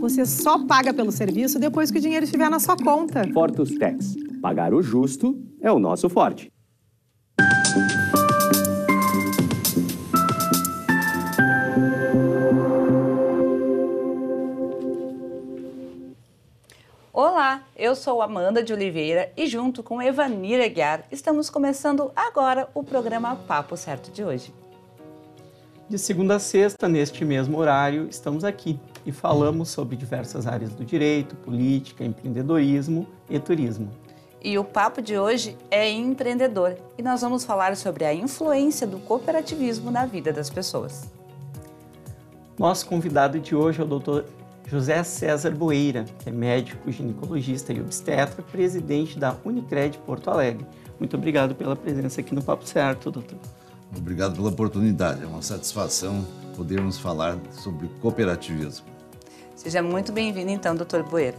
você só paga pelo serviço depois que o dinheiro estiver na sua conta. Fortus Tax. Pagar o justo é o nosso forte. Olá, eu sou Amanda de Oliveira e junto com Evanir Guiar estamos começando agora o programa Papo Certo de hoje. De segunda a sexta, neste mesmo horário, estamos aqui e falamos sobre diversas áreas do direito, política, empreendedorismo e turismo. E o papo de hoje é empreendedor e nós vamos falar sobre a influência do cooperativismo na vida das pessoas. Nosso convidado de hoje é o Dr. José César Boeira, que é médico, ginecologista e obstetra, presidente da Unicred Porto Alegre. Muito obrigado pela presença aqui no Papo Certo, doutor. Obrigado pela oportunidade, é uma satisfação podermos falar sobre cooperativismo. Seja muito bem-vindo, então, doutor Boeiro.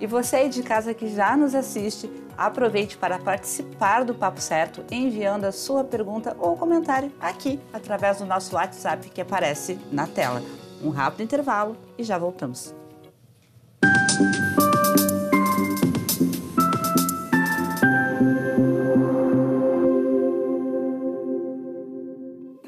E você aí de casa que já nos assiste, aproveite para participar do Papo Certo enviando a sua pergunta ou comentário aqui através do nosso WhatsApp que aparece na tela. Um rápido intervalo e já voltamos. Música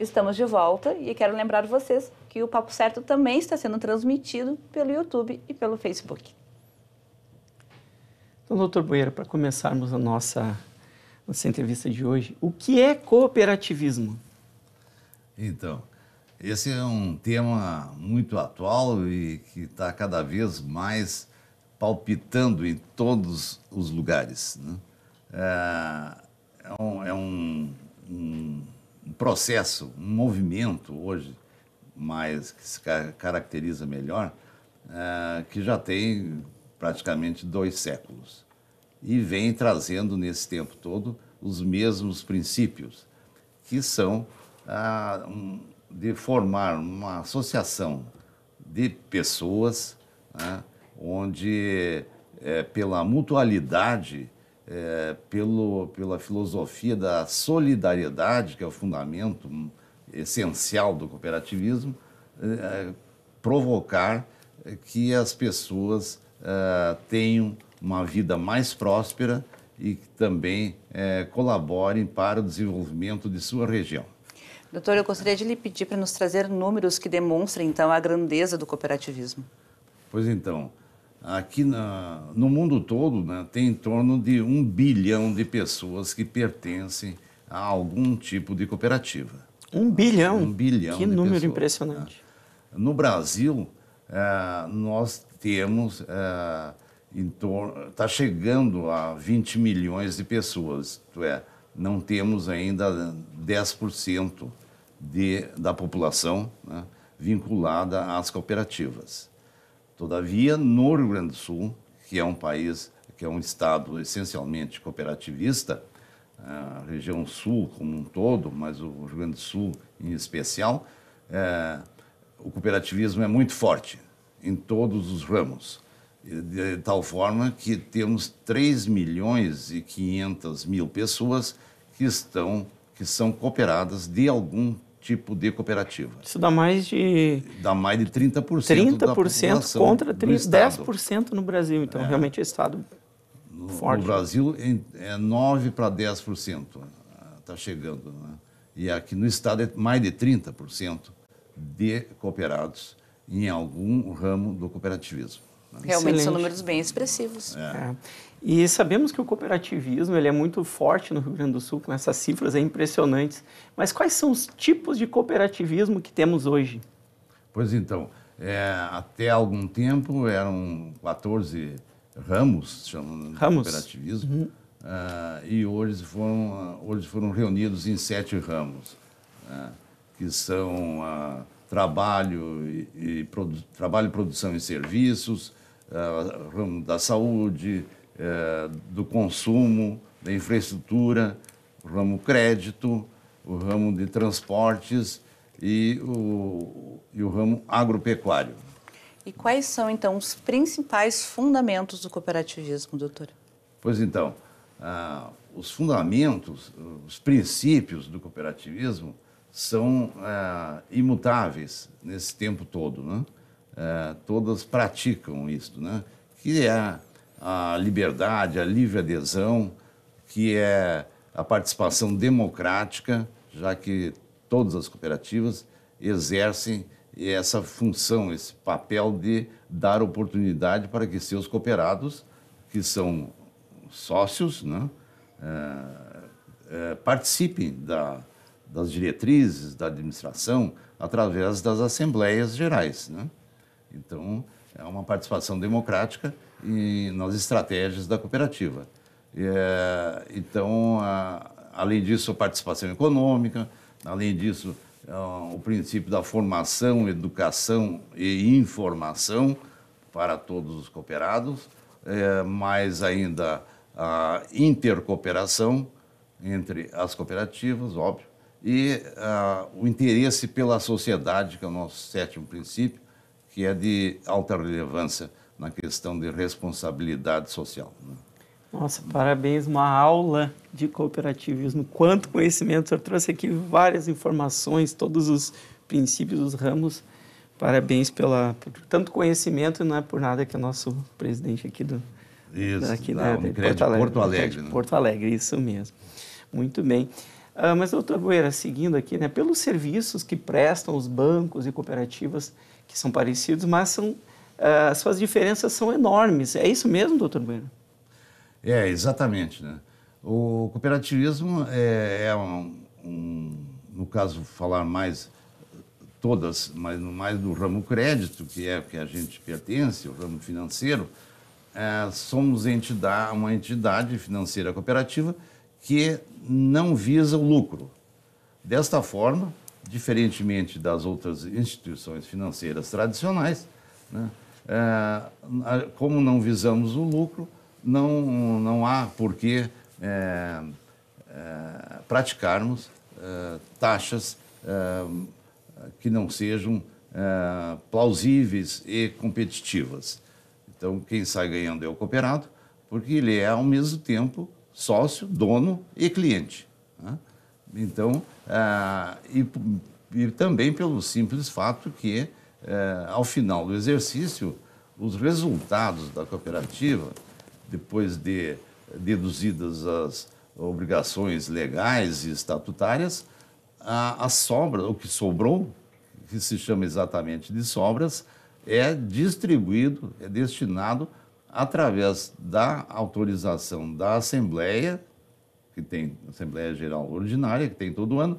Estamos de volta e quero lembrar vocês que o Papo Certo também está sendo transmitido pelo YouTube e pelo Facebook. Então, doutor Boeira, para começarmos a nossa, nossa entrevista de hoje, o que é cooperativismo? Então, esse é um tema muito atual e que está cada vez mais palpitando em todos os lugares. Né? É, é, um, é um, um, processo, um movimento hoje, mais que se caracteriza melhor, é, que já tem praticamente dois séculos e vem trazendo nesse tempo todo os mesmos princípios, que são ah, um, de formar uma associação de pessoas né, onde, é, pela mutualidade, é, pelo, pela filosofia da solidariedade, que é o fundamento hum, essencial do cooperativismo, é, é, provocar que as pessoas é, tenham uma vida mais próspera e que também é, colaborem para o desenvolvimento de sua região. Doutor, eu gostaria de lhe pedir para nos trazer números que demonstrem, então, a grandeza do cooperativismo. Pois então, aqui na, no mundo todo né, tem em torno de um bilhão de pessoas que pertencem a algum tipo de cooperativa. Um bilhão? Um bilhão. Que número pessoas, impressionante. Né? No Brasil, é, nós temos. É, eh, está chegando a 20 milhões de pessoas, isto é, não temos ainda 10% de, da população né, vinculada às cooperativas. Todavia, no Rio Grande do Sul, que é um país, que é um estado essencialmente cooperativista, a região sul como um todo, mas o Rio Grande do Sul em especial, é, o cooperativismo é muito forte em todos os ramos, de tal forma que temos 3 milhões e 500 mil pessoas que estão que são cooperadas de algum tipo de cooperativa. Isso dá mais de... Dá mais de 30%, 30 da população contra 30, 10% no Brasil. Então, é. realmente, é Estado no, forte. No Brasil, é 9% para 10%. Está ah, chegando. Né? E aqui no Estado, é mais de 30% de cooperados em algum ramo do cooperativismo. Né? Realmente Excelente. são números bem expressivos. É. É. E sabemos que o cooperativismo ele é muito forte no Rio Grande do Sul, com essas cifras é impressionantes. Mas quais são os tipos de cooperativismo que temos hoje? Pois então, é, até algum tempo eram 14 ramos, chamam ramos. de cooperativismo, uhum. uh, e hoje foram, hoje foram reunidos em sete ramos, uh, que são uh, trabalho, e, e produ trabalho, produção e serviços, ramo da saúde, eh, do consumo, da infraestrutura, o ramo crédito, o ramo de transportes e o, e o ramo agropecuário. E quais são, então, os principais fundamentos do cooperativismo, doutor? Pois então, ah, os fundamentos, os princípios do cooperativismo são ah, imutáveis nesse tempo todo, né? Ah, todas praticam isso, né? Que é a liberdade, a livre adesão, que é a participação democrática, já que todas as cooperativas exercem essa função, esse papel de dar oportunidade para que seus cooperados, que são sócios, né, é, é, participem da, das diretrizes da administração através das assembleias gerais. Né? Então, é uma participação democrática e nas estratégias da cooperativa. É, então, a, além disso, a participação econômica, além disso, a, é, o princípio da formação, educação e informação para todos os cooperados, é, mais ainda a intercooperação entre as cooperativas, óbvio, e o interesse pela sociedade, que é o nosso sétimo princípio, que é de alta relevância na questão de responsabilidade social. Né? Nossa, parabéns, uma aula de cooperativismo. Quanto conhecimento, o senhor trouxe aqui várias informações, todos os princípios, os ramos. Parabéns pela, por tanto conhecimento, não é por nada que o é nosso presidente aqui do isso, daqui da, da Unicred, Porto Alegre. Porto Alegre, né? Porto Alegre, isso mesmo. Muito bem. Ah, mas, doutor Boeira, seguindo aqui, né, pelos serviços que prestam os bancos e cooperativas, que são parecidos, mas são uh, suas diferenças são enormes. É isso mesmo, doutor Bueno? É, exatamente. Né? O cooperativismo é, é um, um, no caso, falar mais todas, mas mais do ramo crédito, que é que a gente pertence, o ramo financeiro, é, somos entidade, uma entidade financeira cooperativa que não visa o lucro. Desta forma, diferentemente das outras instituições financeiras tradicionais, né, é, como não visamos o lucro, não, não há por que é, é, praticarmos é, taxas é, que não sejam é, plausíveis e competitivas. Então, quem sai ganhando é o cooperado, porque ele é, ao mesmo tempo, sócio, dono e cliente. Né? Então, e, e, também pelo simples fato que é, ao final do exercício, os resultados da cooperativa, depois de deduzidas as obrigações legais e estatutárias, a, a sobra, o que sobrou, que se chama exatamente de sobras, é distribuído, é destinado através da autorização da Assembleia, que tem Assembleia Geral Ordinária, que tem todo ano,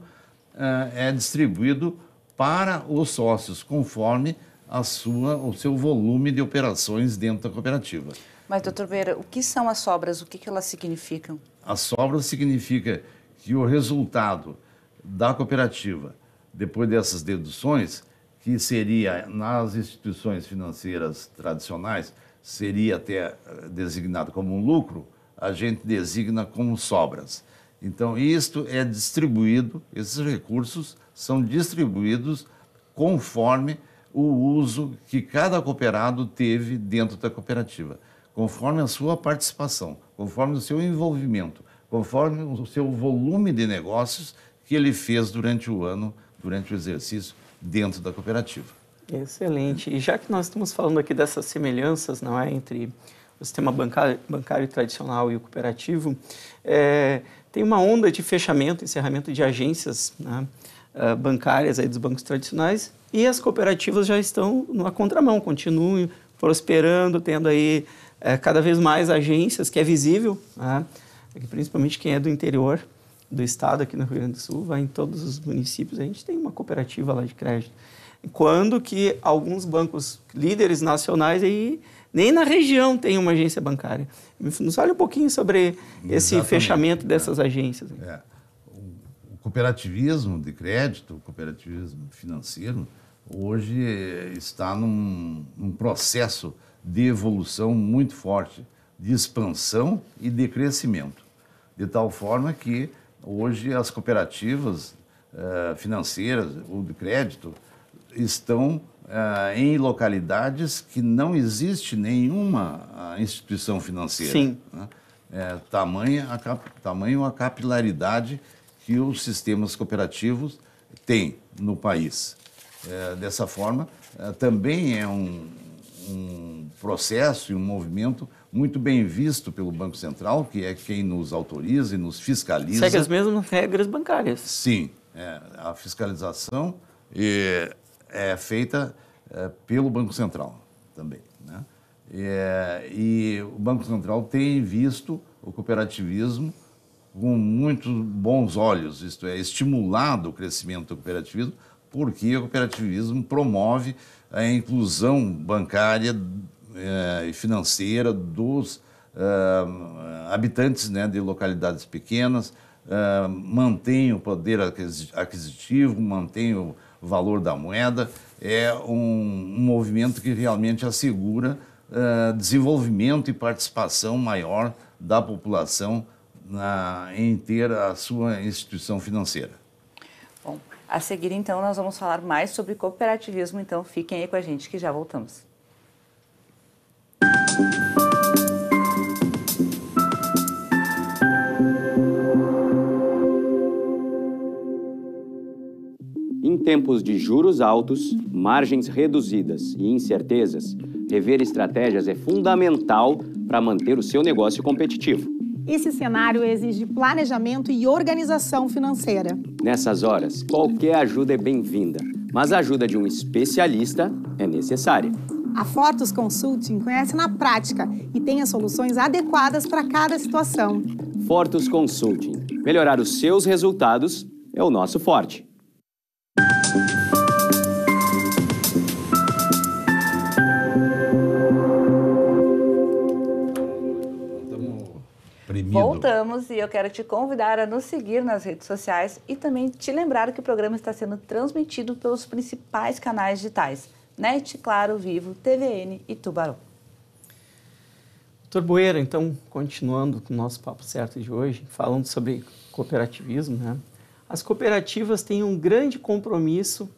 é, é distribuído para os sócios, conforme a sua, o seu volume de operações dentro da cooperativa. Mas, doutor Beira, o que são as sobras? O que, que elas significam? As sobras significa que o resultado da cooperativa, depois dessas deduções, que seria nas instituições financeiras tradicionais, seria até eh, designado como um lucro, a gente designa como sobras. Então, isto é distribuído, esses recursos, são distribuídos conforme o uso que cada cooperado teve dentro da cooperativa, conforme a sua participação, conforme o seu envolvimento, conforme o seu volume de negócios que ele fez durante o ano, durante o exercício dentro da cooperativa. Excelente. E já que nós estamos falando aqui dessas semelhanças, não é, entre o sistema bancário, bancário tradicional e o cooperativo, é, tem uma onda de fechamento, encerramento de agências, né? Ah, bancárias aí dos bancos tradicionais e as cooperativas já estão na contramão, continuam prosperando, tendo aí eh, cada vez mais agências, que é visível, né? principalmente quem é do interior do estado aqui no Rio Grande do Sul, vai em todos os municípios, a gente tem uma cooperativa lá de crédito. Quando que alguns bancos líderes nacionais aí nem na região tem uma agência bancária. Nos fale um pouquinho sobre esse Exatamente, fechamento é. dessas é. agências. É cooperativismo de crédito, o cooperativismo financeiro, hoje está num, num processo de evolução muito forte, de expansão e de crescimento. De tal forma que hoje as cooperativas eh, financeiras ou de crédito estão eh, em localidades que não existe nenhuma ah, instituição financeira. Sim. Né? É, tamanho, a cap, tamanho a capilaridade que os sistemas cooperativos têm no país. É, dessa forma, é, também é um, um processo e um movimento muito bem visto pelo Banco Central, que é quem nos autoriza e nos fiscaliza. Segue as mesmas regras bancárias. Sim, é, a fiscalização é, é feita é, pelo Banco Central também. Né? e é, o Banco Central tem visto o cooperativismo com muito bons olhos, isto é, estimulado o crescimento do cooperativismo, porque o cooperativismo promove a inclusão bancária eh, e financeira dos eh, habitantes né, de localidades pequenas, eh, mantém o poder aquisitivo, mantém o valor da moeda, é um movimento que realmente assegura desenvolvimento e participação maior da população na, em ter a sua instituição financeira. Bom, a seguir então nós vamos falar mais sobre cooperativismo, então fiquem aí com a gente que já voltamos. Em tempos de juros altos, margens reduzidas e incertezas, rever estratégias é fundamental para manter o seu negócio competitivo. Esse cenário exige planejamento e organização financeira. Nessas horas, qualquer ajuda é bem-vinda, mas a ajuda de um especialista é necessária. A Fortos Consulting conhece na prática e tem as soluções adequadas para cada situação. Fortos Consulting. Melhorar os seus resultados é o nosso forte. Voltamos e eu quero te convidar a nos seguir nas redes sociais e também te lembrar que o programa está sendo transmitido pelos principais canais digitais: NET, Claro, Vivo, TVN e Tubarão. Doutor Boeira, então, continuando com o nosso papo certo de hoje, falando sobre cooperativismo, né? As cooperativas têm um grande compromisso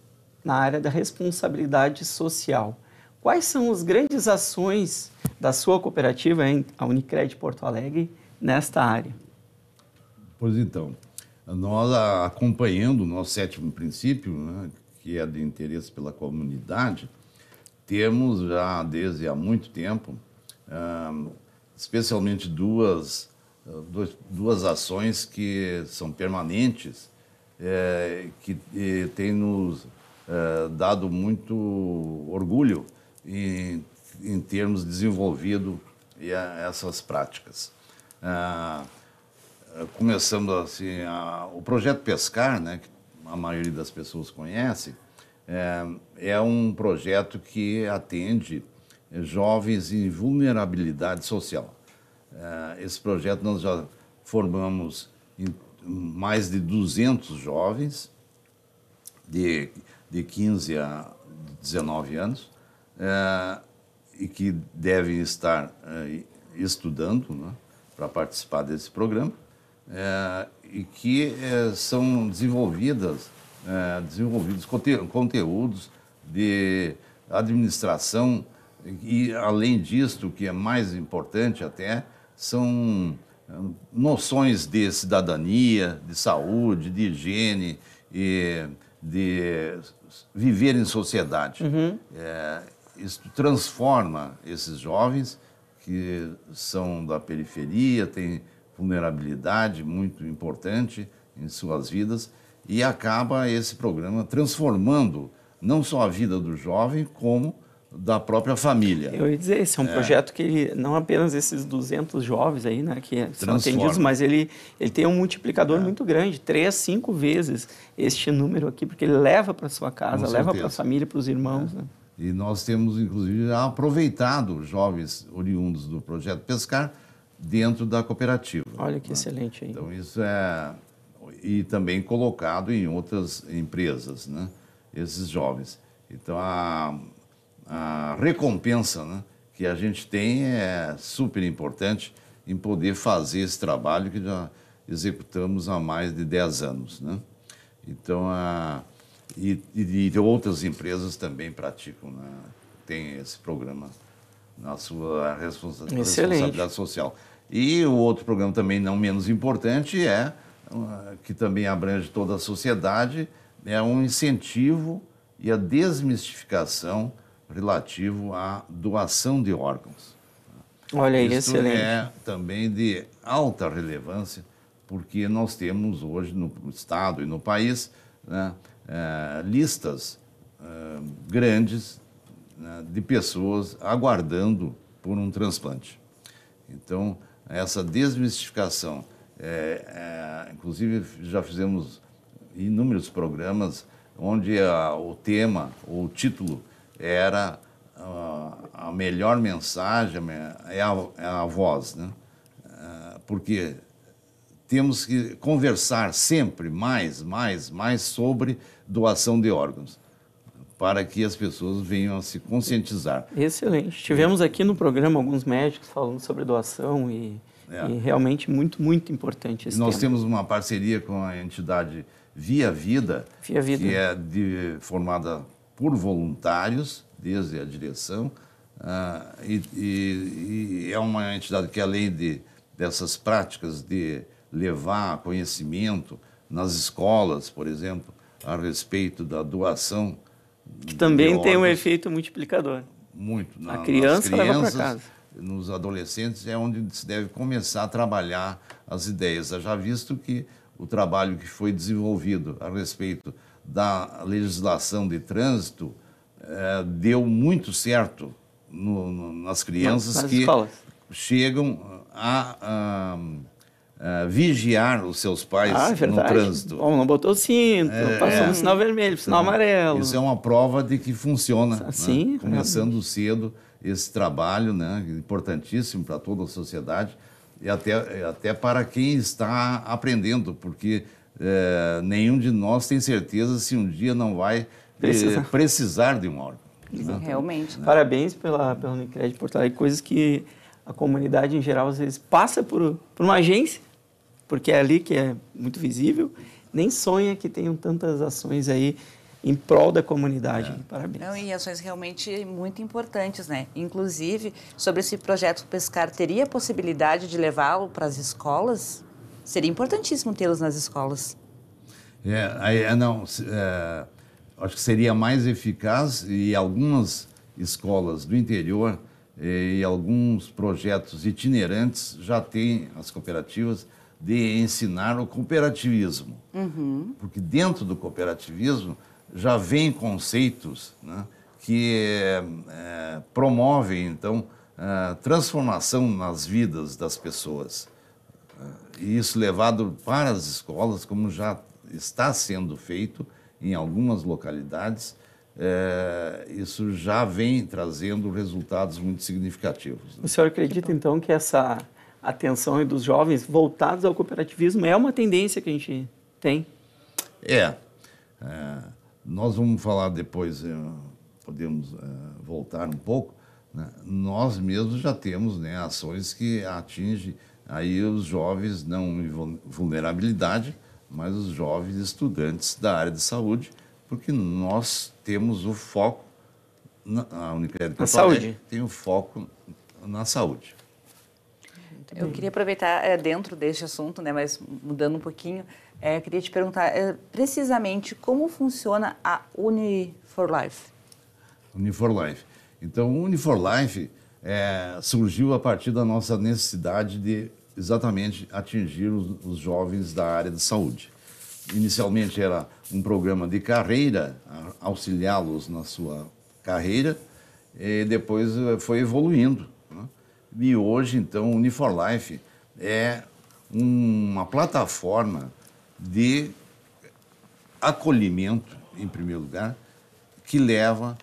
na área da responsabilidade social. Quais são as grandes ações da sua cooperativa, a Unicred Porto Alegre, nesta área. Pois então, nós acompanhando o nosso sétimo princípio, né, que é de interesse pela comunidade, temos já desde há muito tempo, uh, especialmente duas, duas ações que são permanentes, eh, que têm nos eh, dado muito orgulho em, em termos desenvolvido eh, essas práticas começamos ah, começando assim, a, o projeto Pescar, né, que a maioria das pessoas conhece, é, é um projeto que atende jovens em vulnerabilidade social. Ah, esse projeto nós já formamos mais de 200 jovens de, de 15 a 19 anos é, e que devem estar é, estudando, né? para participar desse programa, é, e que é, são desenvolvidas, é, desenvolvidos conte conteúdos de administração e, além disto, o que é mais importante até, são é, noções de cidadania, de saúde, de higiene e de viver em sociedade. Uhum. É, isso transforma esses jovens que são da periferia, têm vulnerabilidade muito importante em suas vidas e acaba esse programa transformando não só a vida do jovem, como da própria família. Eu ia dizer, esse é um é. projeto que ele, não apenas esses 200 jovens aí, né, que Transforma. são atendidos, mas ele, ele tem um multiplicador é. muito grande, três, cinco vezes este número aqui, porque ele leva para sua casa, Com leva para a família, para os irmãos. É. Né? E nós temos, inclusive, aproveitado jovens oriundos do projeto Pescar dentro da cooperativa. Olha que né? excelente aí. Então, isso é. E também colocado em outras empresas, né? Esses jovens. Então, a, a recompensa né, que a gente tem é super importante em poder fazer esse trabalho que já executamos há mais de 10 anos, né? Então, a e, e, e outras empresas também praticam, né? tem esse programa na sua responsa Excelente. responsabilidade social. E o outro programa também não menos importante é, ah, que também abrange toda a sociedade, é um incentivo e a desmistificação relativo à doação de órgãos. Olha aí, Isto excelente. é também de alta relevância, porque nós temos hoje no Estado e no país né, eh, listas eh, grandes né, de pessoas aguardando por um transplante. Então, essa desmistificação, é, é, inclusive já fizemos inúmeros programas onde a, o tema o título era a, ah, a melhor mensagem é a, é a voz, né? porque temos que conversar sempre mais, mais, mais sobre doação de órgãos, para que as pessoas venham a se conscientizar. Excelente. Tivemos aqui no programa alguns médicos falando sobre doação e, é. e realmente muito, muito importante esse Nós tema. temos uma parceria com a entidade Via Vida, Via Vida. que é de, formada por voluntários, desde a direção, ah, e, e, e, é uma entidade que, além de, dessas práticas de levar conhecimento nas escolas, por exemplo, a respeito da doação. Que também tem um efeito multiplicador. Muito. Na, a criança nas crianças, leva para casa. Nos adolescentes é onde se deve começar a trabalhar as ideias. já visto que o trabalho que foi desenvolvido a respeito da legislação de trânsito eh, deu muito certo no, no, nas crianças nas que escolas. chegam a, a ah, vigiar os seus pais ah, é no trânsito. Bom, não botou o cinto, é, passou é. no sinal vermelho, no sinal uhum. amarelo. Isso é uma prova de que funciona. Ah, né? Sim. Né? Começando cedo esse trabalho, né? Importantíssimo para toda a sociedade e até, até para quem está aprendendo, porque é, nenhum de nós tem certeza se um dia não vai eh, precisar, precisar de um órgão. Exatamente. Né? Realmente. Né? Parabéns pela, pela Unicred Porto Alegre, coisas que a comunidade em geral às vezes passa por, por uma agência porque é ali que é muito visível, nem sonha que tenham tantas ações aí em prol da comunidade. É. Parabéns. Não, e ações realmente muito importantes, né? Inclusive, sobre esse projeto Pescar, teria a possibilidade de levá-lo para as escolas? Seria importantíssimo tê-los nas escolas. É, é não, é, acho que seria mais eficaz e algumas escolas do interior e alguns projetos itinerantes já têm as cooperativas de ensinar o cooperativismo. Uhum. Porque dentro do cooperativismo já vem conceitos né, que é, promovem, então, a eh, transformação nas vidas das pessoas. Eh, e isso levado para as escolas, como já está sendo feito em algumas localidades, é, isso já vem trazendo resultados muito significativos. Né? O senhor acredita, então, que essa atenção dos jovens voltados ao cooperativismo é uma tendência que a gente tem. É. é nós vamos falar depois, eh, podemos é, voltar um pouco. Né? Nós mesmos já temos né, ações que atingem aí os jovens, não em vulnerabilidade, mas os jovens estudantes da área de saúde, porque nós temos o foco, na, a Unicred Porto Alegre tem o foco na saúde. Eu queria aproveitar é, dentro deste assunto, né, mas mudando um pouquinho, é, queria te perguntar é, precisamente como funciona a Uni for Life. Uni for Life. Então, Uni for Life é, surgiu a partir da nossa necessidade de exatamente atingir os, os jovens da área de saúde. Inicialmente era um programa de carreira, auxiliá-los na sua carreira, e depois é, foi evoluindo. Né? E hoje, então, o Uniforlife é uma plataforma de acolhimento, em primeiro lugar, que leva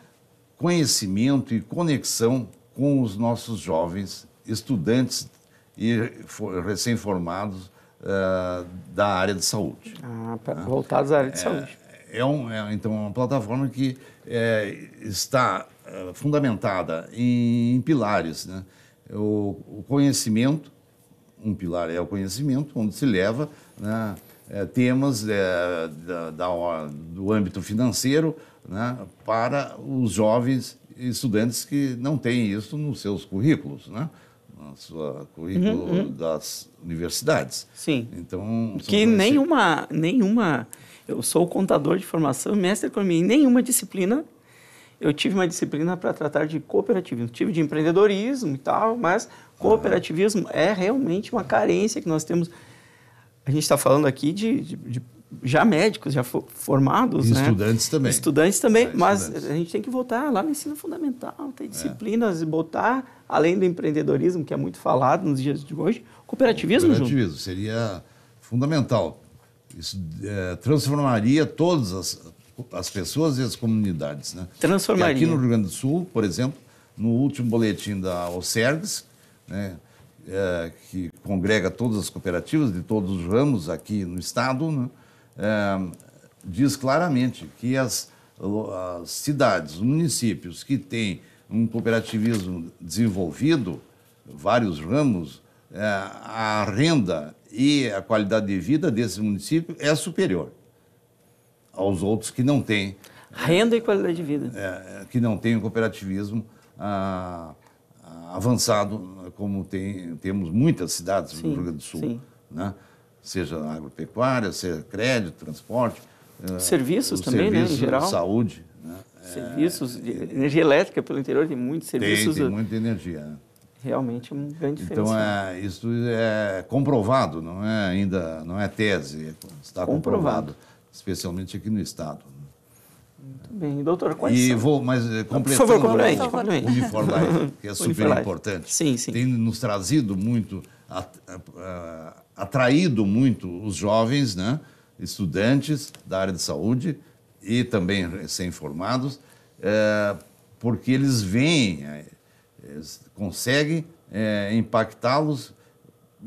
conhecimento e conexão com os nossos jovens estudantes e recém-formados uh, da área de saúde. Ah, né? voltados à área de é, saúde. É, um, é, então, é uma plataforma que é, está ah, fundamentada em, em pilares, né? É o, conhecimento, um pilar é o conhecimento, onde se leva né, é, temas é, da, da, do âmbito financeiro né, para os jovens estudantes que não têm isso nos seus currículos, né? sua seu currículo uhum, uhum. das universidades. Sim. Então... Que nenhuma, nenhuma... Eu sou contador de formação, mestre em economia, nenhuma disciplina eu tive uma disciplina para tratar de cooperativismo. Tive de empreendedorismo e tal, mas cooperativismo é realmente uma carência que nós temos. A gente está falando aqui de, de, de, já médicos, já formados. E né? estudantes também. Estudantes também, é, mas estudantes. a gente tem que voltar lá no ensino fundamental, ter é. disciplinas e voltar botar, além do empreendedorismo, que é muito falado nos dias de hoje, cooperativismo, Cooperativismo, junto. seria fundamental. Isso é, transformaria todas as, as pessoas e as comunidades. Né? Transformaria. E aqui no Rio Grande do Sul, por exemplo, no último boletim da OSERGS, né, é, que congrega todas as cooperativas de todos os ramos aqui no Estado, né, é, diz claramente que as, as cidades, os municípios que têm um cooperativismo desenvolvido, vários ramos, é, a renda e a qualidade de vida desse município é superior aos outros que não têm. Né? Renda e qualidade de vida. É, que não têm o cooperativismo ah, ah avançado, como tem, temos muitas cidades sim, no Rio Grande do Sul. Né? Seja agropecuária, seja crédito, transporte. Eh, serviços também, serviços, né, em geral. Saúde. Né? É, serviços, é, energia elétrica pelo interior, tem muitos serviços. Tem, tem muita energia. Né? realmente é um grande Então é, isso é comprovado, não é ainda não é tese, é, está comprovado. comprovado especialmente aqui no Estado. Né? Muito bem, doutor, quais e são? vou, mas completando Por favor, complete, complete. Uniformagem, que é super importante. Sim, sim. Tem nos trazido muito, atraído muito os jovens, né? estudantes da área de saúde e também recém-formados, é, porque eles veem, é, conseguem é, impactá-los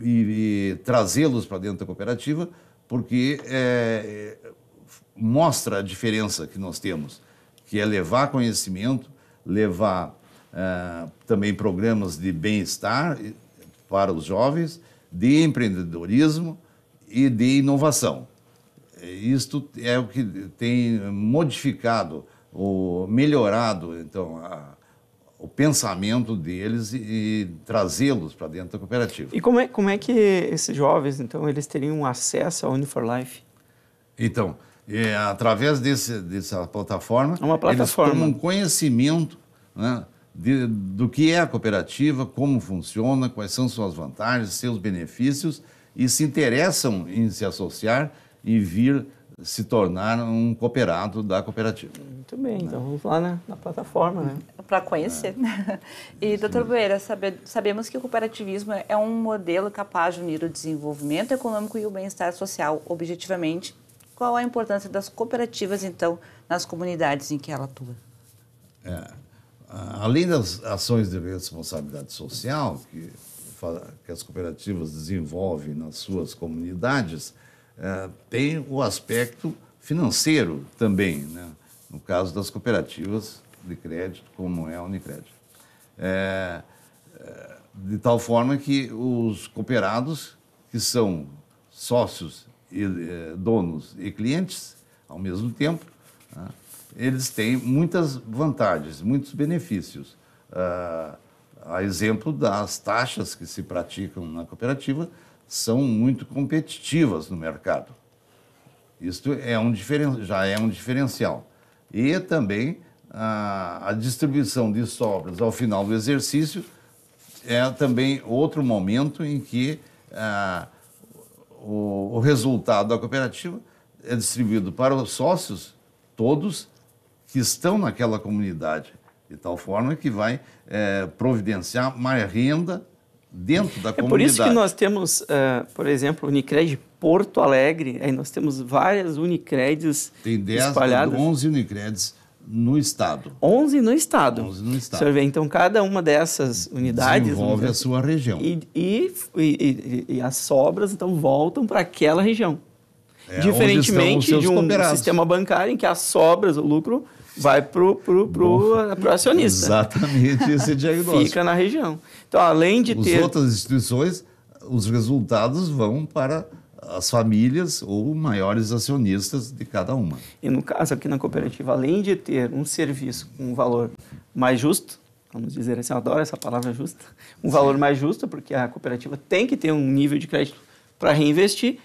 e, e trazê-los para dentro da cooperativa, porque é, mostra a diferença que nós temos, que é levar conhecimento, levar uh, também programas de bem-estar para os jovens, de empreendedorismo e de inovação. Isto é o que tem modificado ou melhorado então a, o pensamento deles e, e trazê-los para dentro da cooperativa. E como é, como é que esses jovens então eles teriam acesso ao Unifor Life? Então, através desse, dessa plataforma, é eles uma plataforma. eles tomam conhecimento né, de, do que é a cooperativa, como funciona, quais são suas vantagens, seus benefícios, e se interessam em se associar e vir se tornar um cooperado da cooperativa. Muito bem, né? então vamos lá na, né, na plataforma, né? Uhum. Para conhecer. É. E, doutor Boeira, sabe, sabemos que o cooperativismo é um modelo capaz de unir o desenvolvimento econômico e o bem-estar social objetivamente qual a importância das cooperativas, então, nas comunidades em que ela atua? É, além das ações de responsabilidade social que, que as cooperativas desenvolvem nas suas comunidades, é, tem o aspecto financeiro também, né? no caso das cooperativas de crédito, como é a Unicred. É, é de tal forma que os cooperados, que são sócios e, eh, donos e clientes ao mesmo tempo, né, eles têm muitas vantagens, muitos benefícios. Ah, a exemplo das taxas que se praticam na cooperativa são muito competitivas no mercado. Isto é um diferen... já é um diferencial. E também a, ah, a distribuição de sobras ao final do exercício é também outro momento em que a, ah, o, o resultado da cooperativa é distribuído para os sócios, todos que estão naquela comunidade, de tal forma que vai é, providenciar mais renda dentro da é comunidade. É por isso que nós temos, uh, por exemplo, Unicred Porto Alegre, aí nós temos várias Unicreds Tem 10, espalhadas. 11 Unicreds no estado. 11 no estado. 11 no estado. Você vê, então cada uma dessas unidades envolve a sua região. E, e, e, e, as sobras então voltam para aquela região. É, Diferentemente de um cooperados. sistema bancário em que as sobras, o lucro vai para pro, pro, pro acionista. Exatamente esse diagnóstico. Fica na região. Então, além de Os ter As outras instituições, os resultados vão para as famílias ou maiores acionistas de cada uma. E no caso aqui na cooperativa, além de ter um serviço com um valor mais justo, vamos dizer assim, eu adoro essa palavra justa, um Sim. valor mais justo, porque a cooperativa tem que ter um nível de crédito para reinvestir,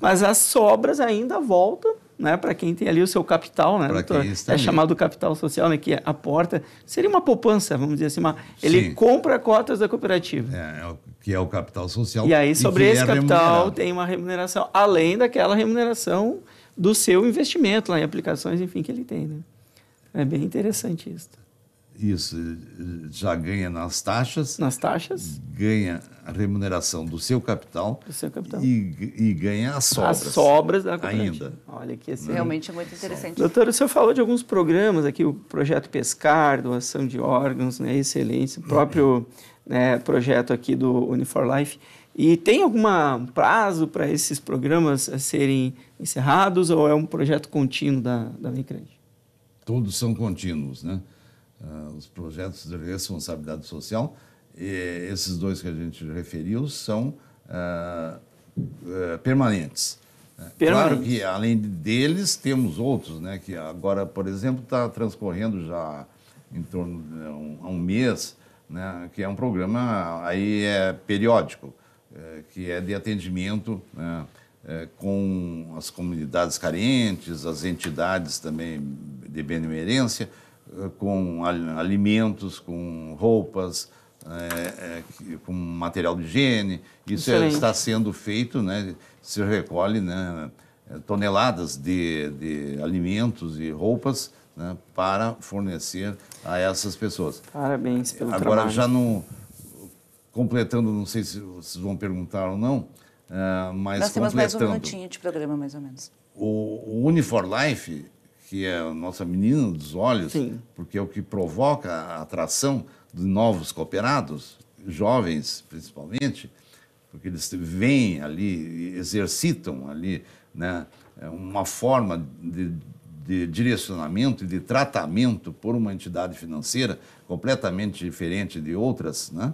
mas as sobras ainda voltam né, para quem tem ali o seu capital, né? Doutor, é chamado capital social, né, que é aporta, seria uma poupança, vamos dizer assim, uma, ele Sim. compra cotas da cooperativa. É, é o, que é o capital social. E aí sobre esse é capital tem uma remuneração, além daquela remuneração do seu investimento lá em aplicações, enfim, que ele tem, né? É bem interessante isso. Isso, eh, já ganha nas taxas. Nas taxas. Ganha a remuneração do seu capital. Do seu capital. E, e ganha as sobras. As sobras da Ainda. Olha que assim, Realmente é muito interessante. Doutor, o senhor falou de alguns programas aqui, o projeto Pescar, doação de órgãos, né, excelência, o próprio uhum. né, projeto aqui do Unifor Life. E tem algum prazo para esses programas eh, serem encerrados ou é um projeto contínuo da, da Unicred? Todos são contínuos, né? Ah, os projetos de responsabilidade social, e esses dois que a gente referiu são uh, uh, permanentes. Permanente. Ah, claro que, além deles, temos outros, né? que agora, por exemplo, está transcorrendo já em torno de um, um mês, né? que é um programa aí é periódico, é, que é de atendimento né? é, com as comunidades carentes, as entidades também de benemerência, eh, com alimentos, com roupas, é, é, com material de higiene. Isso é, está sendo feito, né? se recolhe né? toneladas de, de alimentos e roupas né? para fornecer a essas pessoas. Parabéns pelo Agora, trabalho. Agora, já no, completando, não sei se vocês vão perguntar ou não, mas Nós temos mais um minutinho de programa, mais ou menos. O, o Unifor Life que é a nossa menina dos olhos, Sim. porque é o que provoca a atração de novos cooperados, jovens principalmente, porque eles vêm ali, exercitam ali né, uma forma de, de direcionamento e de tratamento por uma entidade financeira completamente diferente de outras. Né?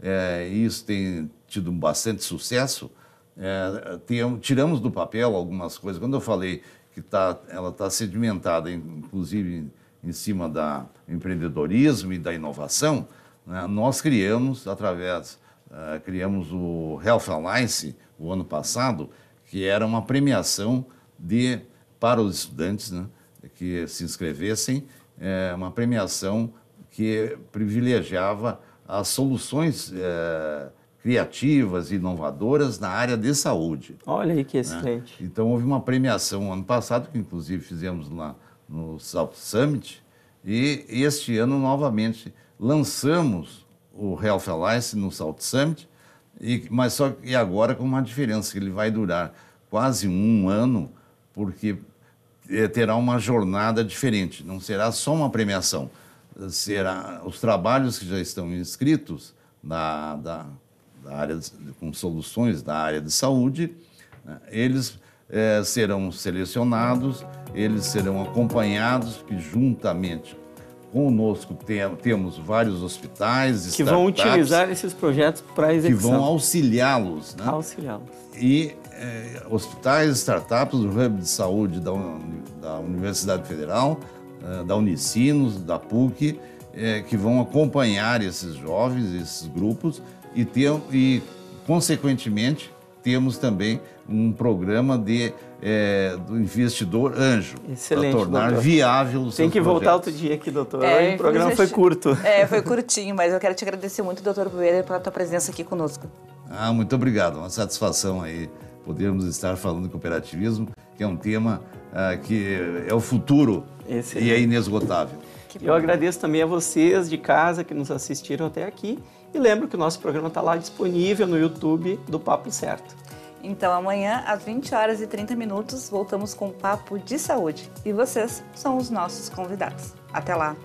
É, isso tem tido bastante sucesso. É, tem, tiramos do papel algumas coisas. Quando eu falei que tá, ela está sedimentada, inclusive, em cima da empreendedorismo e da inovação, né? nós criamos, através, uh, criamos o Health Alliance o ano passado, que era uma premiação de, para os estudantes né? que se inscrevessem, é, uma premiação que privilegiava as soluções é, criativas e inovadoras na área de saúde. Olha aí que né? excelente. Né? Então, houve uma premiação ano passado, que inclusive fizemos lá no South Summit, e este ano, novamente, lançamos o Health Alliance no South Summit, e, mas só e agora com uma diferença, que ele vai durar quase um ano, porque eh, terá uma jornada diferente, não será só uma premiação, será os trabalhos que já estão inscritos na, da da área de, com soluções da área de saúde, né? eles é, serão selecionados, eles serão acompanhados, que juntamente conosco tem, temos vários hospitais que vão utilizar esses projetos para execução. Que vão auxiliá-los. Né? Auxiliá-los. E é, hospitais, startups do Hub de Saúde da, da Universidade Federal, é, da Unicinos, da PUC, é, que vão acompanhar esses jovens, esses grupos, e, e consequentemente, temos também um programa de é, do investidor anjo para tornar doutor. viável os Tem que projetos. voltar outro dia aqui, doutor. É, o programa foi curto. É, foi curtinho, mas eu quero te agradecer muito, doutor Bueira, pela tua presença aqui conosco. Ah, muito obrigado. Uma satisfação aí podermos estar falando de cooperativismo, que é um tema ah, que é o futuro Excelente. e é inesgotável. Eu agradeço também a vocês de casa que nos assistiram até aqui. E lembro que o nosso programa está lá disponível no YouTube do Papo Certo. Então amanhã, às 20 horas e 30 minutos, voltamos com o Papo de Saúde. E vocês são os nossos convidados. Até lá!